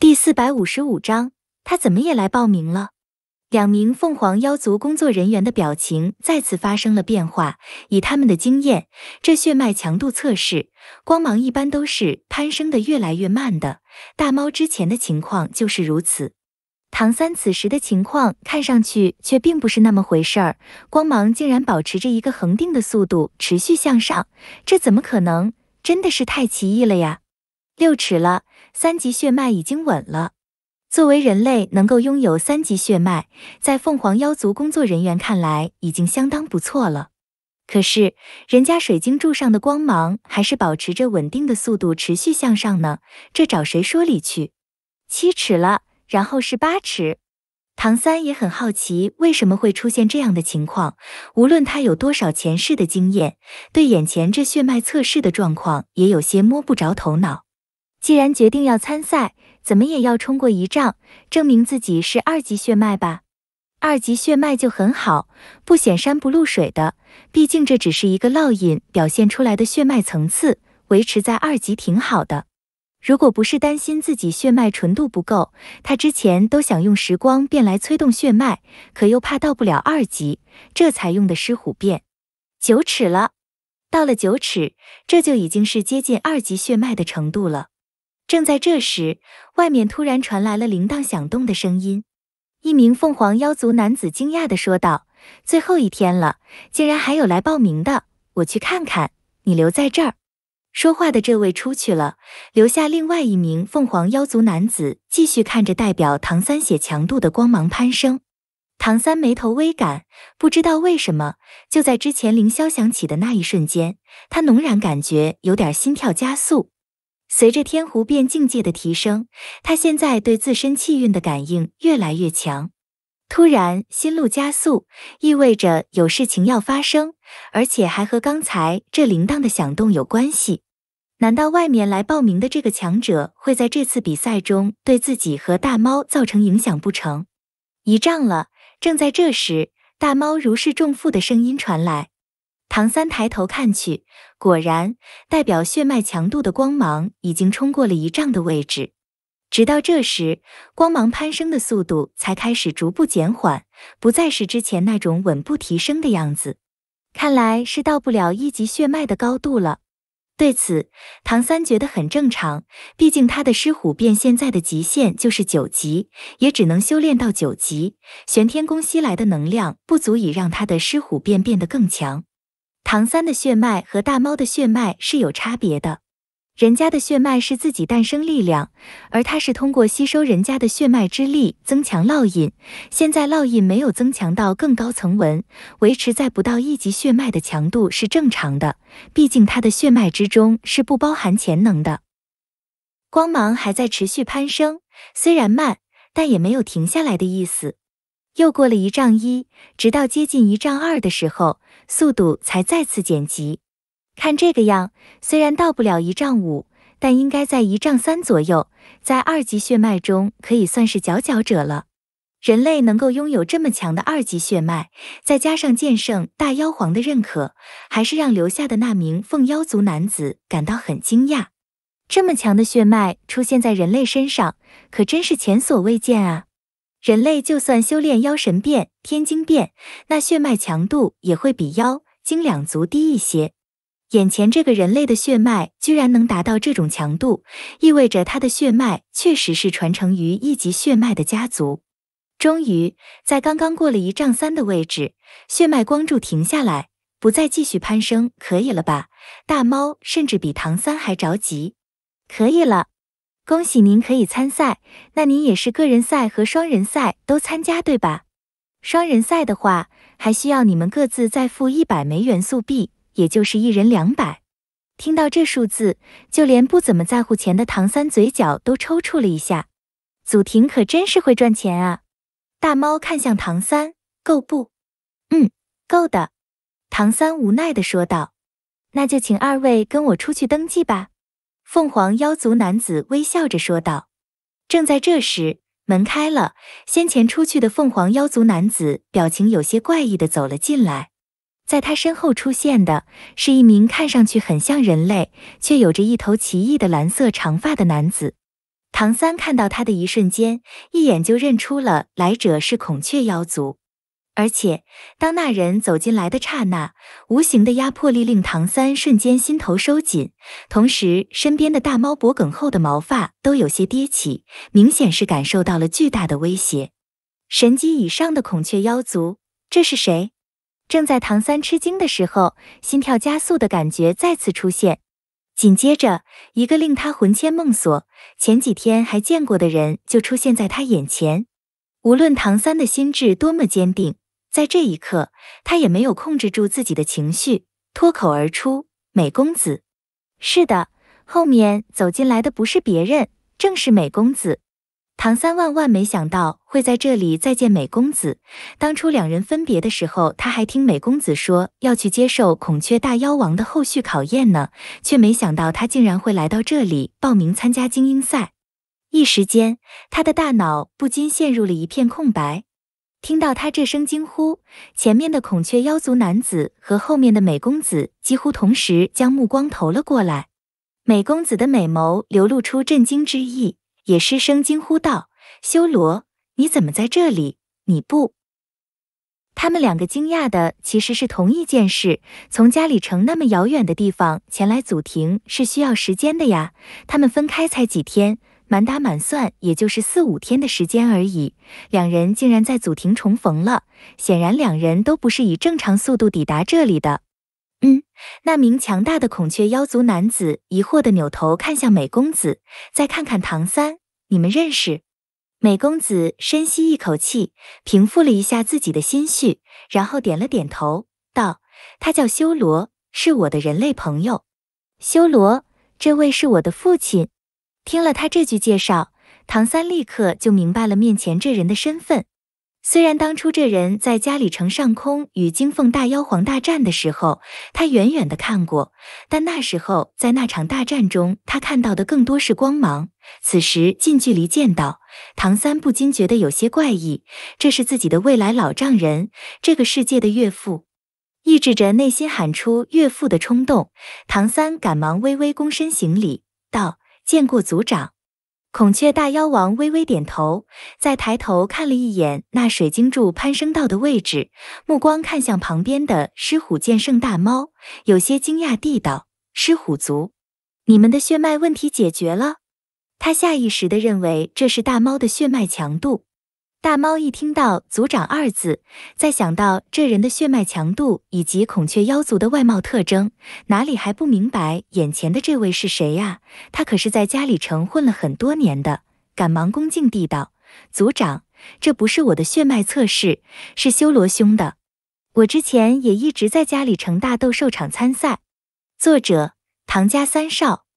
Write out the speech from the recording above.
第四百五十五章，他怎么也来报名了？两名凤凰妖族工作人员的表情再次发生了变化。以他们的经验，这血脉强度测试光芒一般都是攀升的越来越慢的。大猫之前的情况就是如此。唐三此时的情况看上去却并不是那么回事儿，光芒竟然保持着一个恒定的速度持续向上，这怎么可能？真的是太奇异了呀！六尺了。三级血脉已经稳了。作为人类，能够拥有三级血脉，在凤凰妖族工作人员看来已经相当不错了。可是，人家水晶柱上的光芒还是保持着稳定的速度持续向上呢，这找谁说理去？七尺了，然后是八尺。唐三也很好奇，为什么会出现这样的情况。无论他有多少前世的经验，对眼前这血脉测试的状况也有些摸不着头脑。既然决定要参赛，怎么也要冲过一丈，证明自己是二级血脉吧。二级血脉就很好，不显山不露水的。毕竟这只是一个烙印表现出来的血脉层次，维持在二级挺好的。如果不是担心自己血脉纯度不够，他之前都想用时光变来催动血脉，可又怕到不了二级，这才用的狮虎变。九尺了，到了九尺，这就已经是接近二级血脉的程度了。正在这时，外面突然传来了铃铛响动的声音。一名凤凰妖族男子惊讶的说道：“最后一天了，竟然还有来报名的，我去看看，你留在这儿。”说话的这位出去了，留下另外一名凤凰妖族男子继续看着代表唐三血强度的光芒攀升。唐三眉头微感，不知道为什么，就在之前铃霄响起的那一瞬间，他浓然感觉有点心跳加速。随着天狐变境界的提升，他现在对自身气运的感应越来越强。突然心路加速，意味着有事情要发生，而且还和刚才这铃铛的响动有关系。难道外面来报名的这个强者会在这次比赛中对自己和大猫造成影响不成？一丈了。正在这时，大猫如释重负的声音传来。唐三抬头看去，果然代表血脉强度的光芒已经冲过了一丈的位置。直到这时，光芒攀升的速度才开始逐步减缓，不再是之前那种稳步提升的样子。看来是到不了一级血脉的高度了。对此，唐三觉得很正常，毕竟他的狮虎变现在的极限就是九级，也只能修炼到九级。玄天宫吸来的能量不足以让他的狮虎变变得更强。唐三的血脉和大猫的血脉是有差别的，人家的血脉是自己诞生力量，而他是通过吸收人家的血脉之力增强烙印。现在烙印没有增强到更高层纹，维持在不到一级血脉的强度是正常的，毕竟他的血脉之中是不包含潜能的。光芒还在持续攀升，虽然慢，但也没有停下来的意思。又过了一丈一，直到接近一丈二的时候，速度才再次减急。看这个样，虽然到不了一丈五，但应该在一丈三左右，在二级血脉中可以算是佼佼者了。人类能够拥有这么强的二级血脉，再加上剑圣大妖皇的认可，还是让留下的那名凤妖族男子感到很惊讶。这么强的血脉出现在人类身上，可真是前所未见啊！人类就算修炼妖神变、天精变，那血脉强度也会比妖精两族低一些。眼前这个人类的血脉居然能达到这种强度，意味着他的血脉确实是传承于一级血脉的家族。终于，在刚刚过了一丈三的位置，血脉光柱停下来，不再继续攀升，可以了吧？大猫甚至比唐三还着急，可以了。恭喜您可以参赛，那您也是个人赛和双人赛都参加对吧？双人赛的话，还需要你们各自再付一百枚元素币，也就是一人两百。听到这数字，就连不怎么在乎钱的唐三嘴角都抽搐了一下。祖庭可真是会赚钱啊！大猫看向唐三，够不？嗯，够的。唐三无奈的说道：“那就请二位跟我出去登记吧。”凤凰妖族男子微笑着说道。正在这时，门开了，先前出去的凤凰妖族男子表情有些怪异的走了进来，在他身后出现的是一名看上去很像人类，却有着一头奇异的蓝色长发的男子。唐三看到他的一瞬间，一眼就认出了来者是孔雀妖族。而且，当那人走进来的刹那，无形的压迫力令唐三瞬间心头收紧，同时身边的大猫脖梗后的毛发都有些跌起，明显是感受到了巨大的威胁。神级以上的孔雀妖族，这是谁？正在唐三吃惊的时候，心跳加速的感觉再次出现，紧接着，一个令他魂牵梦锁、前几天还见过的人就出现在他眼前。无论唐三的心智多么坚定，在这一刻，他也没有控制住自己的情绪，脱口而出：“美公子，是的，后面走进来的不是别人，正是美公子。”唐三万万没想到会在这里再见美公子。当初两人分别的时候，他还听美公子说要去接受孔雀大妖王的后续考验呢，却没想到他竟然会来到这里报名参加精英赛。一时间，他的大脑不禁陷入了一片空白。听到他这声惊呼，前面的孔雀妖族男子和后面的美公子几乎同时将目光投了过来。美公子的美眸流露出震惊之意，也失声惊呼道：“修罗，你怎么在这里？你不……”他们两个惊讶的其实是同一件事：从嘉里城那么遥远的地方前来祖庭是需要时间的呀。他们分开才几天？满打满算也就是四五天的时间而已，两人竟然在祖庭重逢了。显然，两人都不是以正常速度抵达这里的。嗯，那名强大的孔雀妖族男子疑惑地扭头看向美公子，再看看唐三，你们认识？美公子深吸一口气，平复了一下自己的心绪，然后点了点头，道：“他叫修罗，是我的人类朋友。修罗，这位是我的父亲。”听了他这句介绍，唐三立刻就明白了面前这人的身份。虽然当初这人在嘉里城上空与金凤大妖皇大战的时候，他远远的看过，但那时候在那场大战中，他看到的更多是光芒。此时近距离见到，唐三不禁觉得有些怪异。这是自己的未来老丈人，这个世界的岳父。抑制着内心喊出岳父的冲动，唐三赶忙微微躬身行礼道。见过族长，孔雀大妖王微微点头，再抬头看了一眼那水晶柱攀升到的位置，目光看向旁边的狮虎剑圣大猫，有些惊讶地道：“狮虎族，你们的血脉问题解决了？”他下意识的认为这是大猫的血脉强度。大猫一听到“族长”二字，再想到这人的血脉强度以及孔雀妖族的外貌特征，哪里还不明白眼前的这位是谁呀？他可是在家里城混了很多年的，赶忙恭敬地道：“族长，这不是我的血脉测试，是修罗兄的。我之前也一直在家里城大斗兽场参赛。”作者：唐家三少。